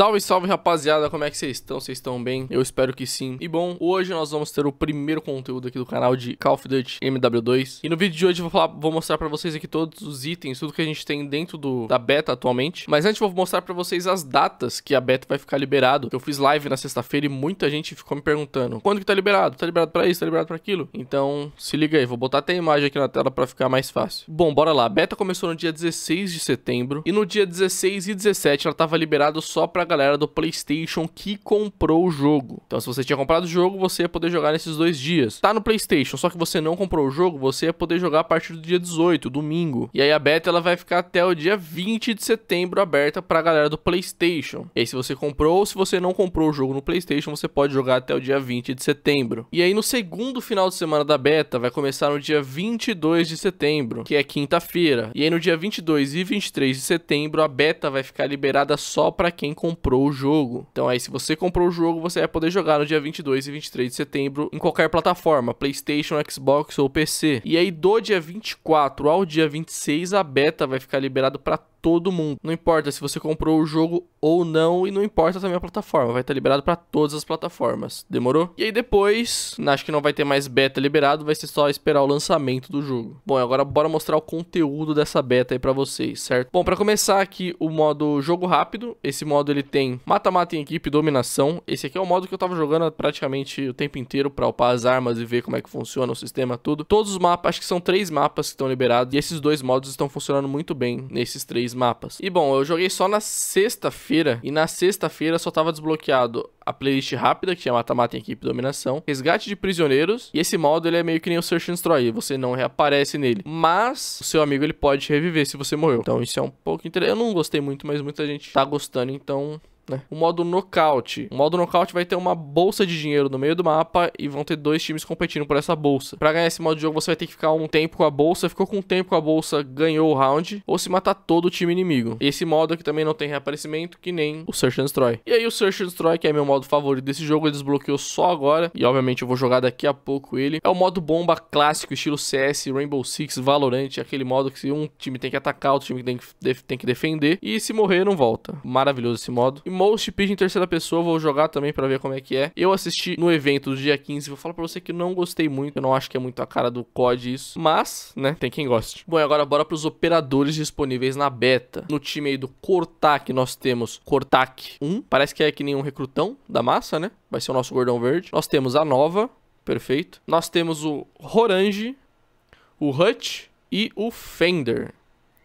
Salve, salve rapaziada, como é que vocês estão? Vocês estão bem? Eu espero que sim. E bom, hoje nós vamos ter o primeiro conteúdo aqui do canal de Call of Duty MW2. E no vídeo de hoje eu vou, falar, vou mostrar pra vocês aqui todos os itens, tudo que a gente tem dentro do, da beta atualmente. Mas antes eu vou mostrar pra vocês as datas que a beta vai ficar liberado. Eu fiz live na sexta-feira e muita gente ficou me perguntando, quando que tá liberado? Tá liberado pra isso? Tá liberado pra aquilo? Então, se liga aí, vou botar até a imagem aqui na tela pra ficar mais fácil. Bom, bora lá. A beta começou no dia 16 de setembro e no dia 16 e 17 ela tava liberada só pra galera do PlayStation que comprou o jogo. Então, se você tinha comprado o jogo, você ia poder jogar nesses dois dias. Tá no PlayStation, só que você não comprou o jogo, você ia poder jogar a partir do dia 18, domingo. E aí a beta ela vai ficar até o dia 20 de setembro aberta pra galera do PlayStation. E aí, se você comprou ou se você não comprou o jogo no PlayStation, você pode jogar até o dia 20 de setembro. E aí, no segundo final de semana da beta, vai começar no dia 22 de setembro, que é quinta-feira. E aí, no dia 22 e 23 de setembro, a beta vai ficar liberada só para quem comprou comprou o jogo. Então aí, se você comprou o jogo, você vai poder jogar no dia 22 e 23 de setembro em qualquer plataforma, PlayStation, Xbox ou PC. E aí, do dia 24 ao dia 26, a beta vai ficar liberado para todo mundo. Não importa se você comprou o jogo ou não e não importa também a plataforma, vai estar liberado para todas as plataformas. Demorou? E aí depois, acho que não vai ter mais beta liberado, vai ser só esperar o lançamento do jogo. Bom, agora bora mostrar o conteúdo dessa beta aí para vocês, certo? Bom, para começar aqui o modo jogo rápido, esse modo ele tem mata-mata em equipe, dominação. Esse aqui é o modo que eu tava jogando praticamente o tempo inteiro para upar as armas e ver como é que funciona o sistema tudo. Todos os mapas, acho que são três mapas que estão liberados e esses dois modos estão funcionando muito bem nesses três seis mapas. E bom, eu joguei só na sexta-feira, e na sexta-feira só tava desbloqueado a playlist rápida, que é Mata-Mata em Equipe Dominação, Resgate de Prisioneiros, e esse modo ele é meio que nem o Search and Destroy, você não reaparece nele, mas o seu amigo ele pode reviver se você morreu. Então isso é um pouco interessante, eu não gostei muito, mas muita gente tá gostando, então né? O modo nocaute. O modo nocaute vai ter uma bolsa de dinheiro no meio do mapa e vão ter dois times competindo por essa bolsa. Para ganhar esse modo de jogo, você vai ter que ficar um tempo com a bolsa. Ficou com um tempo com a bolsa, ganhou o round, ou se matar todo o time inimigo. Esse modo aqui também não tem reaparecimento, que nem o Search and Destroy. E aí o Search and Destroy, que é meu modo favorito desse jogo, ele desbloqueou só agora, e obviamente eu vou jogar daqui a pouco ele. É o modo bomba clássico, estilo CS, Rainbow Six, Valorant, aquele modo que um time tem que atacar, outro time tem que, tem que defender, e se morrer não volta. Maravilhoso esse modo. E Most Pitch em terceira pessoa, vou jogar também para ver como é que é. Eu assisti no evento do dia 15, vou falar para você que não gostei muito, eu não acho que é muito a cara do COD isso, mas, né, tem quem goste. Bom, e agora bora para os operadores disponíveis na beta. No time aí do Cortac nós temos Cortac 1, parece que é que nem um recrutão da massa, né? Vai ser o nosso gordão verde. Nós temos a Nova, perfeito. Nós temos o Rorange, o Hut e o Fender.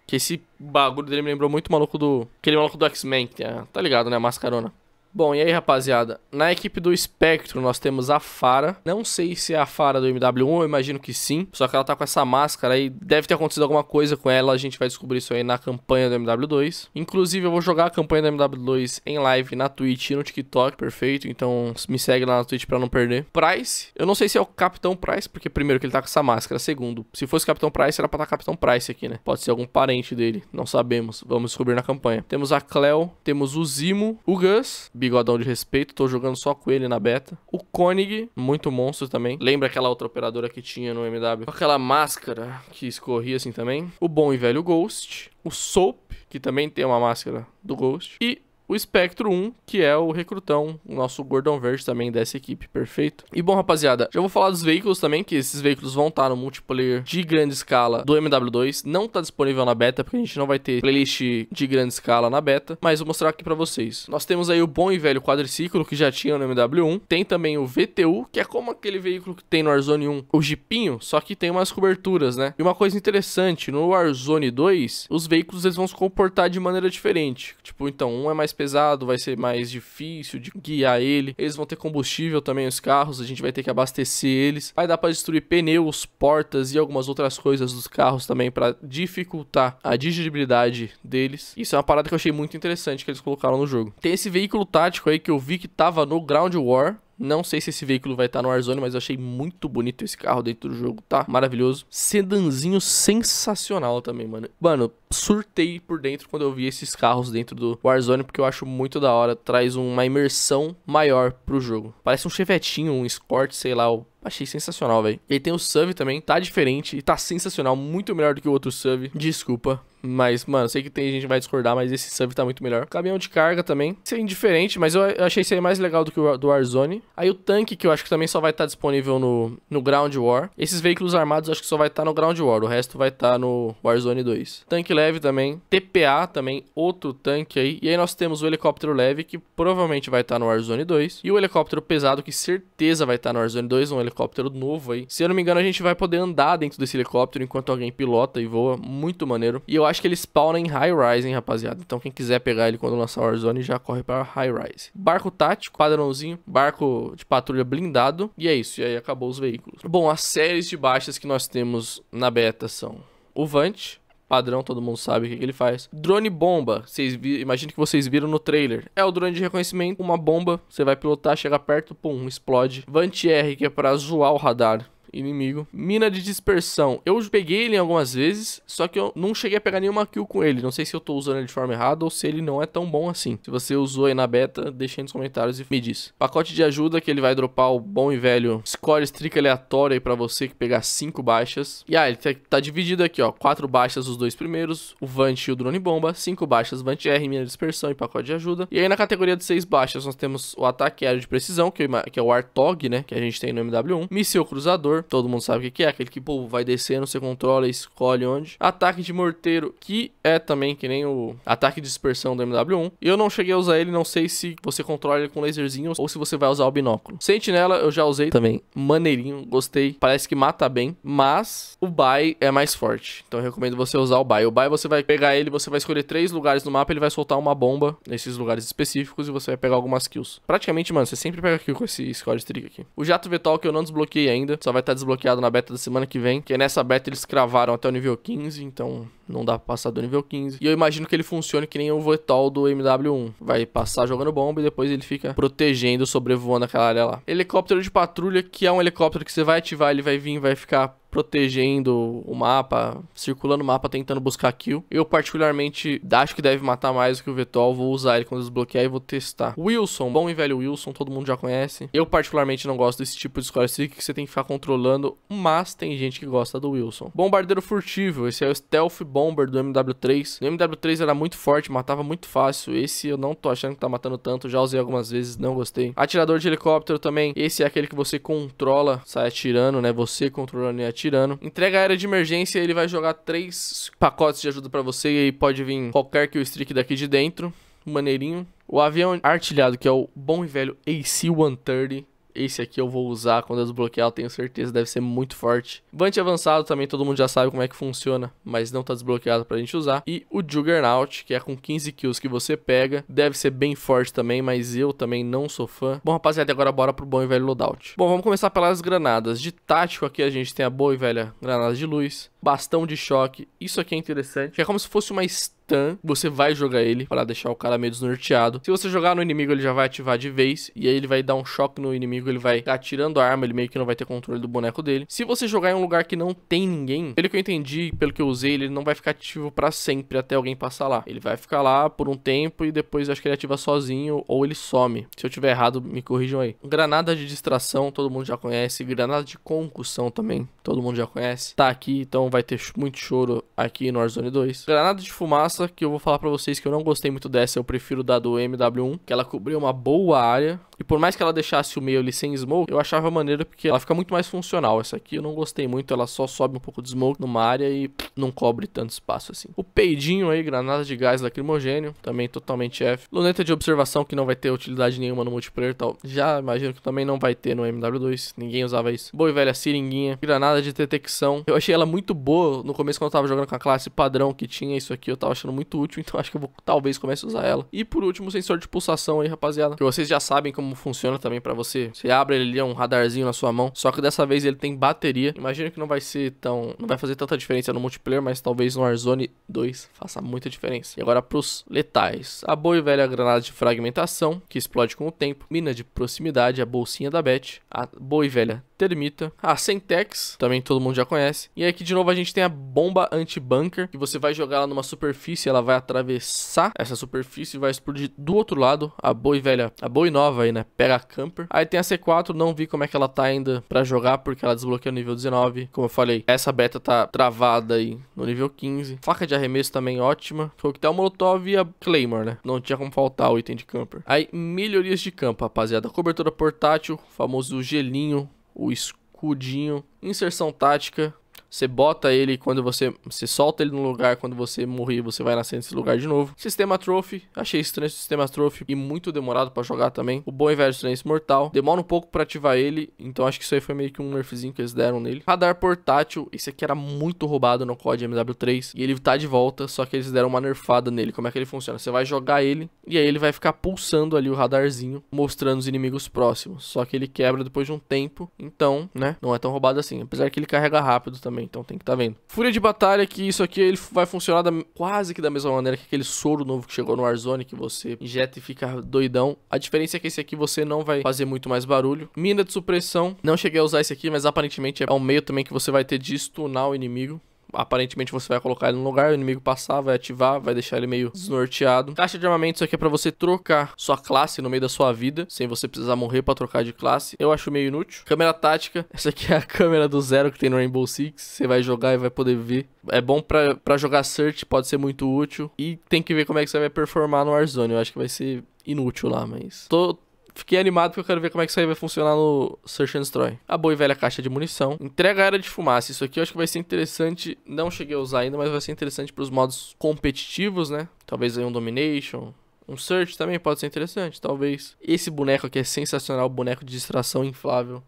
Que esse bagulho dele me lembrou muito o maluco do. Aquele maluco do X-Men, que tá ligado, né? Mascarona. Bom, e aí, rapaziada? Na equipe do Espectro, nós temos a Fara. Não sei se é a Fara do MW1, eu imagino que sim. Só que ela tá com essa máscara aí. Deve ter acontecido alguma coisa com ela. A gente vai descobrir isso aí na campanha do MW2. Inclusive, eu vou jogar a campanha do MW2 em live na Twitch e no TikTok. Perfeito. Então, me segue lá na Twitch pra não perder. Price. Eu não sei se é o Capitão Price, porque primeiro que ele tá com essa máscara. Segundo, se fosse Capitão Price, era pra estar tá Capitão Price aqui, né? Pode ser algum parente dele. Não sabemos. Vamos descobrir na campanha. Temos a Cleo. Temos o Zimo. O Gus bigodão de respeito, tô jogando só com ele na beta. O Koenig, muito monstro também. Lembra aquela outra operadora que tinha no MW? Aquela máscara que escorria assim também. O bom e velho Ghost. O Soap, que também tem uma máscara do Ghost. E o Espectro 1, que é o recrutão, o nosso gordão verde também dessa equipe, perfeito? E bom, rapaziada, já vou falar dos veículos também, que esses veículos vão estar no multiplayer de grande escala do MW2, não tá disponível na beta, porque a gente não vai ter playlist de grande escala na beta, mas vou mostrar aqui pra vocês. Nós temos aí o bom e velho quadriciclo, que já tinha no MW1, tem também o VTU, que é como aquele veículo que tem no Warzone 1, o jipinho, só que tem umas coberturas, né? E uma coisa interessante, no Warzone 2, os veículos eles vão se comportar de maneira diferente, tipo, então, um é mais pesado, vai ser mais difícil de guiar ele. Eles vão ter combustível também os carros, a gente vai ter que abastecer eles. Vai dar para destruir pneus, portas e algumas outras coisas dos carros também para dificultar a dirigibilidade deles. Isso é uma parada que eu achei muito interessante que eles colocaram no jogo. Tem esse veículo tático aí que eu vi que tava no Ground War, não sei se esse veículo vai estar no Warzone, mas eu achei muito bonito esse carro dentro do jogo, tá? Maravilhoso. Sedanzinho sensacional também, mano. Mano, surtei por dentro quando eu vi esses carros dentro do Warzone, porque eu acho muito da hora. Traz uma imersão maior pro jogo. Parece um chevetinho, um Escort, sei lá, o Achei sensacional, velho. E tem o sub também, tá diferente e tá sensacional, muito melhor do que o outro sub. Desculpa, mas, mano, sei que tem gente que vai discordar, mas esse sub tá muito melhor. Caminhão de carga também. Isso é indiferente, mas eu achei isso aí mais legal do que o do Warzone. Aí o tanque, que eu acho que também só vai estar tá disponível no, no Ground War. Esses veículos armados acho que só vai estar tá no Ground War. O resto vai estar tá no Warzone 2. Tanque leve também. TPA também, outro tanque aí. E aí nós temos o helicóptero leve, que provavelmente vai estar tá no Warzone 2. E o helicóptero pesado, que certeza vai estar tá no Warzone 2. Um helicóptero helicóptero novo aí. Se eu não me engano, a gente vai poder andar dentro desse helicóptero enquanto alguém pilota e voa. Muito maneiro. E eu acho que ele spawna em high rise, hein, rapaziada. Então quem quiser pegar ele quando lançar o Warzone já corre para high rise. Barco tático, padrãozinho, barco de patrulha blindado. E é isso. E aí acabou os veículos. Bom, as séries de baixas que nós temos na beta são o Vant, padrão, todo mundo sabe o que, que ele faz. Drone bomba, vocês imagina que vocês viram no trailer. É o drone de reconhecimento, uma bomba, você vai pilotar, chega perto, pum, explode. Vantier, que é para zoar o radar inimigo. Mina de dispersão. Eu peguei ele algumas vezes, só que eu não cheguei a pegar nenhuma kill com ele. Não sei se eu tô usando ele de forma errada ou se ele não é tão bom assim. Se você usou aí na beta, deixa aí nos comentários e me diz. Pacote de ajuda que ele vai dropar o bom e velho score streak aleatório aí pra você que pegar 5 baixas. E ah, ele tá, tá dividido aqui, ó. 4 baixas os dois primeiros, o Vant e o Drone Bomba. 5 baixas Vant R, Mina de dispersão e pacote de ajuda. E aí na categoria de 6 baixas nós temos o ataque aéreo de precisão, que, que é o Artog, né? Que a gente tem no MW1. Míssil cruzador, todo mundo sabe o que é, aquele que, pô, vai descendo, você controla e escolhe onde. Ataque de morteiro, que é também que nem o ataque de dispersão do MW1. Eu não cheguei a usar ele, não sei se você controla ele com laserzinho ou se você vai usar o binóculo. Sentinela eu já usei também, maneirinho, gostei, parece que mata bem, mas o Bai é mais forte, então eu recomendo você usar o Bai. O Bai você vai pegar ele, você vai escolher três lugares no mapa, ele vai soltar uma bomba nesses lugares específicos e você vai pegar algumas kills. Praticamente, mano, você sempre pega kill com esse squad streak aqui. O Jato Vetal que eu não desbloqueei ainda, só vai tá desbloqueado na beta da semana que vem, que nessa beta eles cravaram até o nível 15, então não dá pra passar do nível 15. E eu imagino que ele funcione que nem o Voetol do MW1. Vai passar jogando bomba e depois ele fica protegendo, sobrevoando aquela área lá. Helicóptero de patrulha, que é um helicóptero que você vai ativar, ele vai vir, vai ficar protegendo o mapa, circulando o mapa, tentando buscar kill. Eu, particularmente, acho que deve matar mais do que o Vetol. Vou usar ele quando desbloquear e vou testar. Wilson, bom e velho Wilson, todo mundo já conhece. Eu, particularmente, não gosto desse tipo de Score assim, que você tem que ficar controlando, mas tem gente que gosta do Wilson. Bombardeiro furtivo, esse é o Stealth Bomber do MW3. O MW3 era muito forte, matava muito fácil. Esse eu não tô achando que tá matando tanto, já usei algumas vezes, não gostei. Atirador de helicóptero também, esse é aquele que você controla, sai atirando, né? Você controlando e atirando. Entrega aérea de emergência, ele vai jogar três pacotes de ajuda para você e pode vir qualquer que o streak daqui de dentro. Maneirinho. O avião artilhado, que é o bom e velho AC-130 esse aqui eu vou usar quando eu desbloquear, eu tenho certeza, deve ser muito forte. Vant avançado também, todo mundo já sabe como é que funciona, mas não tá desbloqueado pra gente usar. E o Juggernaut, que é com 15 kills que você pega, deve ser bem forte também, mas eu também não sou fã. Bom, rapaziada, agora bora pro bom e velho loadout. Bom, vamos começar pelas granadas. De tático aqui a gente tem a boa e velha granada de luz, bastão de choque. Isso aqui é interessante. É como se fosse uma stun. Você vai jogar ele para deixar o cara meio desnorteado. Se você jogar no inimigo, ele já vai ativar de vez. E aí ele vai dar um choque no inimigo. Ele vai atirando a arma. Ele meio que não vai ter controle do boneco dele. Se você jogar em um lugar que não tem ninguém, pelo que eu entendi, pelo que eu usei, ele não vai ficar ativo para sempre até alguém passar lá. Ele vai ficar lá por um tempo e depois acho que ele ativa sozinho ou ele some. Se eu tiver errado, me corrijam aí. Granada de distração, todo mundo já conhece. Granada de concussão também, todo mundo já conhece. Tá aqui, então vai ter muito choro aqui no Warzone 2. Granada de fumaça, que eu vou falar pra vocês que eu não gostei muito dessa, eu prefiro da do MW1, que ela cobriu uma boa área, e por mais que ela deixasse o meio ali sem smoke, eu achava maneiro porque ela fica muito mais funcional. Essa aqui eu não gostei muito, ela só sobe um pouco de smoke numa área e não cobre tanto espaço assim. O peidinho aí, granada de gás lacrimogênio, também totalmente F. Luneta de observação que não vai ter utilidade nenhuma no multiplayer e tal. Já imagino que também não vai ter no MW2, ninguém usava isso. Boa e velha seringuinha, granada de detecção. Eu achei ela muito boa no começo quando eu tava jogando com a classe padrão que tinha isso aqui, eu tava achando muito útil, então acho que eu vou talvez comece a usar ela. E por último, sensor de pulsação aí, rapaziada, que vocês já sabem como como funciona também para você. Você abre ele ali, é um radarzinho na sua mão. Só que dessa vez ele tem bateria. Imagino que não vai ser tão. Não vai fazer tanta diferença no multiplayer, mas talvez no Warzone 2 faça muita diferença. E agora pros letais. A boa e velha granada de fragmentação, que explode com o tempo. Mina de proximidade, a bolsinha da Beth. A boa e velha Termita, a Sentex, também todo mundo já conhece. E aqui de novo a gente tem a bomba anti-bunker, que você vai jogar ela numa superfície, ela vai atravessar essa superfície e vai explodir do outro lado. A boi velha, a boi nova aí, né? Pega a camper. Aí tem a C4, não vi como é que ela tá ainda pra jogar, porque ela desbloqueou o nível 19. Como eu falei, essa beta tá travada aí no nível 15. Faca de arremesso também ótima. Coquetel tá Molotov e a Claymore, né? Não tinha como faltar o item de camper. Aí melhorias de campo, rapaziada. Cobertura portátil, famoso gelinho, o escudinho, inserção tática, você bota ele quando você. Você solta ele no lugar, quando você morrer, você vai nascer nesse lugar de novo. Sistema Trophy. Achei estranho esse sistema Trophy e muito demorado para jogar também. O bom e velho silêncio mortal. Demora um pouco para ativar ele. Então acho que isso aí foi meio que um nerfzinho que eles deram nele. Radar portátil. Esse aqui era muito roubado no COD MW3. E ele tá de volta, só que eles deram uma nerfada nele. Como é que ele funciona? Você vai jogar ele e aí ele vai ficar pulsando ali o radarzinho, mostrando os inimigos próximos. Só que ele quebra depois de um tempo. Então, né? Não é tão roubado assim. Apesar que ele carrega rápido também então tem que estar tá vendo. Fúria de batalha, que isso aqui ele vai funcionar da, quase que da mesma maneira que aquele soro novo que chegou no Warzone, que você injeta e fica doidão. A diferença é que esse aqui você não vai fazer muito mais barulho. Mina de supressão, não cheguei a usar esse aqui, mas aparentemente é um meio também que você vai ter de stunar o inimigo aparentemente você vai colocar ele no lugar, o inimigo passar, vai ativar, vai deixar ele meio desnorteado. Caixa de armamento, isso aqui é pra você trocar sua classe no meio da sua vida, sem você precisar morrer pra trocar de classe. Eu acho meio inútil. Câmera tática, essa aqui é a câmera do zero que tem no Rainbow Six, você vai jogar e vai poder ver. É bom pra, pra jogar search, pode ser muito útil. E tem que ver como é que você vai performar no Warzone, eu acho que vai ser inútil lá, mas... Tô, Fiquei animado porque eu quero ver como é que isso aí vai funcionar no Search and Destroy. A boa e velha caixa de munição. Entrega a de fumaça. Isso aqui eu acho que vai ser interessante. Não cheguei a usar ainda, mas vai ser interessante para os modos competitivos, né? Talvez aí um Domination, um search também pode ser interessante, talvez. Esse boneco aqui é sensacional, boneco de distração inflável.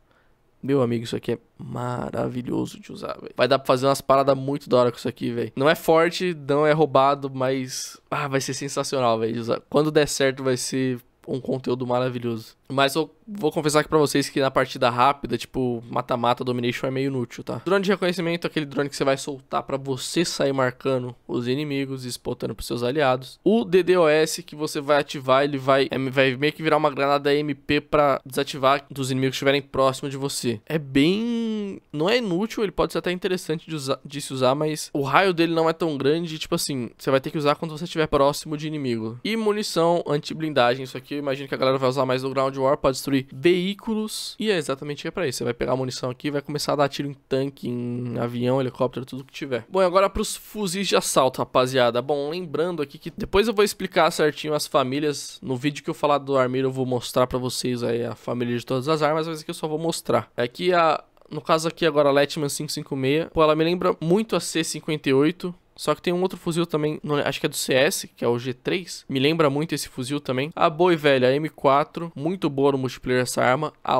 Meu amigo, isso aqui é maravilhoso de usar, velho. Vai dar pra fazer umas paradas muito da hora com isso aqui, velho. Não é forte, não é roubado, mas... Ah, vai ser sensacional, velho, de usar. Quando der certo, vai ser um conteúdo maravilhoso. Mas eu vou confessar aqui pra vocês que na partida rápida, tipo, mata-mata, domination é meio inútil, tá? Drone de reconhecimento é aquele drone que você vai soltar para você sair marcando os inimigos e spotando pros seus aliados. O DDoS que você vai ativar, ele vai, é, vai meio que virar uma granada MP para desativar dos inimigos que estiverem próximo de você. É bem... não é inútil, ele pode ser até interessante de, usar, de se usar, mas o raio dele não é tão grande, tipo assim, você vai ter que usar quando você estiver próximo de inimigo. E munição anti-blindagem, isso aqui eu imagino que a galera vai usar mais no ground War para destruir veículos. E é exatamente é para isso. Você vai pegar a munição aqui vai começar a dar tiro em tanque, em avião, helicóptero, tudo que tiver. Bom, agora para os fuzis de assalto, rapaziada. Bom, lembrando aqui que depois eu vou explicar certinho as famílias. No vídeo que eu falar do armeiro eu vou mostrar para vocês aí a família de todas as armas, mas aqui eu só vou mostrar. É que a... No caso aqui agora, a Letman 556, pô, ela me lembra muito a C58, só que tem um outro fuzil também, acho que é do CS, que é o G3. Me lembra muito esse fuzil também. A boi, velha, a M4, muito boa no multiplayer essa arma. A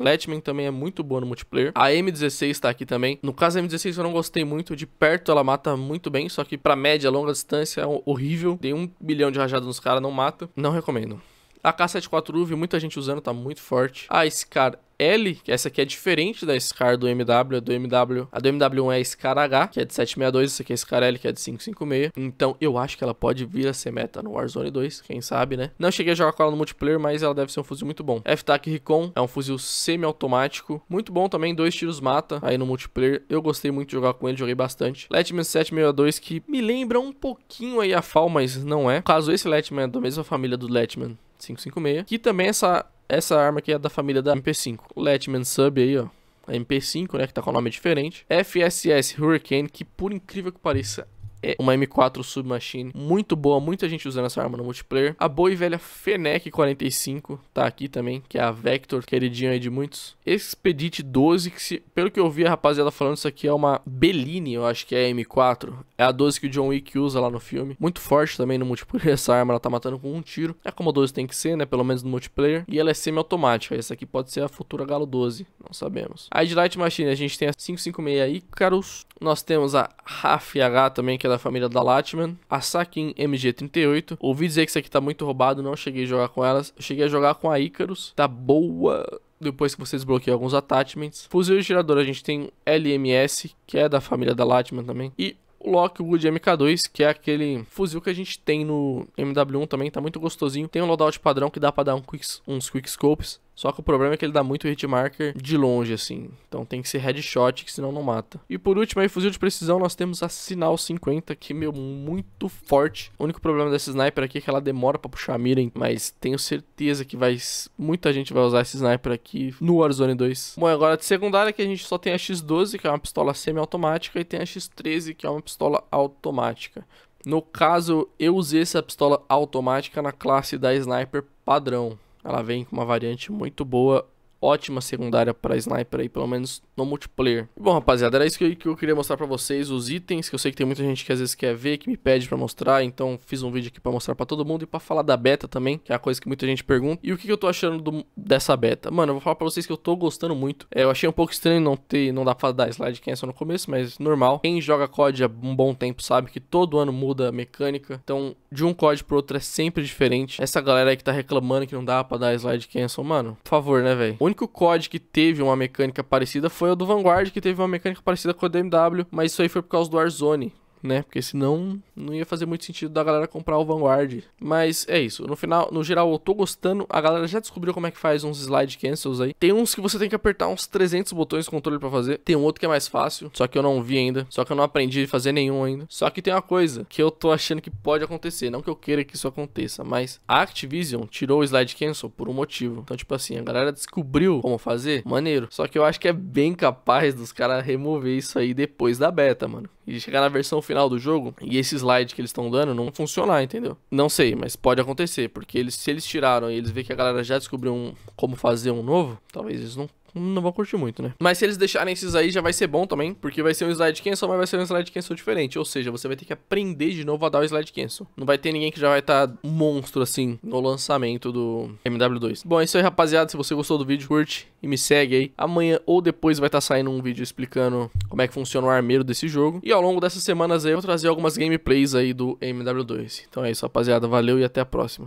Letman também é muito boa no multiplayer. A M16 tá aqui também. No caso, a M16 eu não gostei muito. De perto ela mata muito bem, só que pra média, longa distância, é horrível. Dei um bilhão de rajadas nos caras, não mata. Não recomendo. A K74U, muita gente usando, tá muito forte. A Scar L, que essa aqui é diferente da Scar do MW, a do MW, a do MW1 é a Scar H, que é de 762, essa aqui é a Scar L, que é de 556. Então, eu acho que ela pode vir a ser meta no Warzone 2, quem sabe, né? Não cheguei a jogar com ela no multiplayer, mas ela deve ser um fuzil muito bom. F-TAC Recon é um fuzil semi-automático, muito bom também, dois tiros mata aí no multiplayer. Eu gostei muito de jogar com ele, joguei bastante. Letman 762, que me lembra um pouquinho aí a FAL, mas não é. No caso, esse Letman é da mesma família do Letman 556, que também é essa, essa arma aqui é da família da MP5. Letman Sub aí, ó. A MP5, né, que tá com o nome diferente. FSS Hurricane, que por incrível que pareça, é uma M4 Submachine muito boa, muita gente usando essa arma no multiplayer. A boa e velha Fenec 45 tá aqui também, que é a Vector, queridinha aí de muitos. Expedite 12, que se, pelo que eu vi a rapaziada falando, isso aqui é uma Bellini, eu acho que é a M4. É a 12 que o John Wick usa lá no filme. Muito forte também no multiplayer, essa arma ela tá matando com um tiro. É como a 12 tem que ser, né, pelo menos no multiplayer. E ela é semi-automática, essa aqui pode ser a futura Galo 12, não sabemos. A light Machine, a gente tem a 556 Icarus. Nós temos a RAF-H também, que é é da família da Latman. A Sakin MG38. Ouvi dizer que isso aqui tá muito roubado, não cheguei a jogar com elas. cheguei a jogar com a Icarus. Tá boa depois que você desbloqueia alguns attachments. Fuzil e girador, a gente tem LMS, que é da família da Latman também. E o Lockwood MK2, que é aquele fuzil que a gente tem no MW1 também, tá muito gostosinho. Tem um loadout padrão que dá pra dar um quick, uns quick scopes. Só que o problema é que ele dá muito marker de longe, assim. Então tem que ser headshot, que senão não mata. E por último, aí, fuzil de precisão, nós temos a Sinal 50, que, meu, muito forte. O único problema dessa sniper aqui é que ela demora para puxar a mira, hein? mas tenho certeza que vai muita gente vai usar esse sniper aqui no Warzone 2. Bom, agora de secundária que a gente só tem a X12, que é uma pistola semi automática e tem a X13, que é uma pistola automática. No caso, eu usei essa pistola automática na classe da sniper padrão ela vem com uma variante muito boa ótima secundária para sniper aí, pelo menos no multiplayer. Bom, rapaziada, era isso que eu, queria mostrar para vocês, os itens, que eu sei que tem muita gente que às vezes quer ver, que me pede para mostrar, então fiz um vídeo aqui para mostrar para todo mundo e para falar da beta também, que é a coisa que muita gente pergunta. E o que, eu tô achando do, dessa beta? Mano, eu vou falar para vocês que eu tô gostando muito. É, eu achei um pouco estranho não ter, não dá pra dar slide quem é só no começo, mas normal. Quem joga COD há um bom tempo sabe que todo ano muda a mecânica, então de um COD pro outro é sempre diferente. Essa galera aí que tá reclamando que não dá para dar slide cancel, é mano, por favor, né, velho? único COD que teve uma mecânica parecida foi o do Vanguard, que teve uma mecânica parecida com o DMW, mas isso aí foi por causa do Warzone né? Porque senão não ia fazer muito sentido da galera comprar o Vanguard. Mas é isso. No final, no geral, eu tô gostando. A galera já descobriu como é que faz uns slide cancels aí. Tem uns que você tem que apertar uns 300 botões de controle para fazer. Tem um outro que é mais fácil, só que eu não vi ainda. Só que eu não aprendi a fazer nenhum ainda. Só que tem uma coisa que eu tô achando que pode acontecer. Não que eu queira que isso aconteça, mas a Activision tirou o slide cancel por um motivo. Então, tipo assim, a galera descobriu como fazer. Maneiro. Só que eu acho que é bem capaz dos caras remover isso aí depois da beta, mano e chegar na versão final do jogo e esse slide que eles estão dando não funcionar, entendeu? Não sei, mas pode acontecer, porque eles, se eles tiraram e eles vêem que a galera já descobriu um, como fazer um novo, talvez eles não não vou curtir muito, né? Mas se eles deixarem esses aí, já vai ser bom também, porque vai ser um slide cancel, mas vai ser um slide cancel diferente. Ou seja, você vai ter que aprender de novo a dar o slide cancel. Não vai ter ninguém que já vai estar tá monstro, assim, no lançamento do MW2. Bom, é isso aí, rapaziada. Se você gostou do vídeo, curte e me segue aí. Amanhã ou depois vai estar tá saindo um vídeo explicando como é que funciona o armeiro desse jogo. E ao longo dessas semanas aí, eu vou trazer algumas gameplays aí do MW2. Então é isso, rapaziada. Valeu e até a próxima.